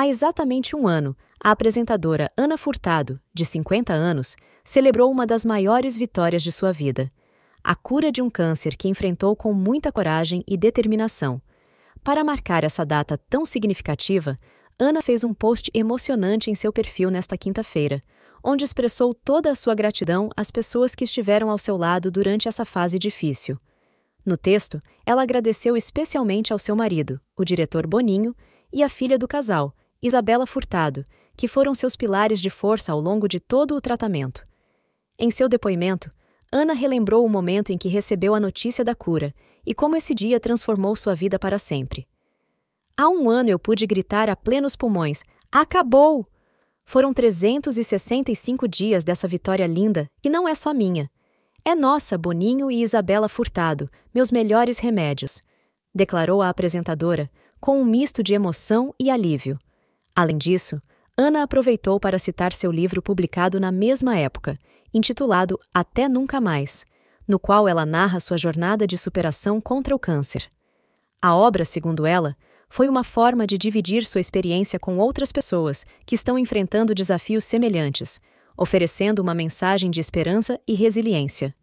Há exatamente um ano, a apresentadora Ana Furtado, de 50 anos, celebrou uma das maiores vitórias de sua vida: a cura de um câncer que enfrentou com muita coragem e determinação. Para marcar essa data tão significativa, Ana fez um post emocionante em seu perfil nesta quinta-feira, onde expressou toda a sua gratidão às pessoas que estiveram ao seu lado durante essa fase difícil. No texto, ela agradeceu especialmente ao seu marido, o diretor Boninho, e à filha do casal, Isabela Furtado, que foram seus pilares de força ao longo de todo o tratamento. Em seu depoimento, Ana relembrou o momento em que recebeu a notícia da cura e como esse dia transformou sua vida para sempre. Há um ano eu pude gritar a plenos pulmões: Acabou! Foram 365 dias dessa vitória linda e não é só minha. É nossa, Boninho e Isabela Furtado, meus melhores remédios, declarou a apresentadora, com um misto de emoção e alívio. Além disso, Ana aproveitou para citar seu livro publicado na mesma época, intitulado Até Nunca Mais, no qual ela narra sua jornada de superação contra o câncer. A obra, segundo ela, foi uma forma de dividir sua experiência com outras pessoas que estão enfrentando desafios semelhantes, oferecendo uma mensagem de esperança e resiliência.